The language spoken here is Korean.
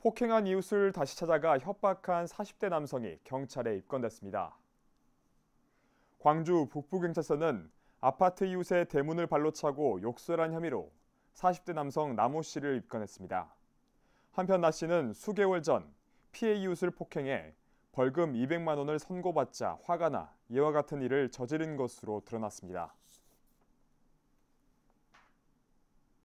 폭행한 이웃을 다시 찾아가 협박한 40대 남성이 경찰에 입건됐습니다. 광주 북부경찰서는 아파트 이웃의 대문을 발로 차고 욕설한 혐의로 40대 남성 나모 씨를 입건했습니다. 한편 나 씨는 수개월 전 피해 이웃을 폭행해 벌금 200만 원을 선고받자 화가 나 이와 같은 일을 저지른 것으로 드러났습니다.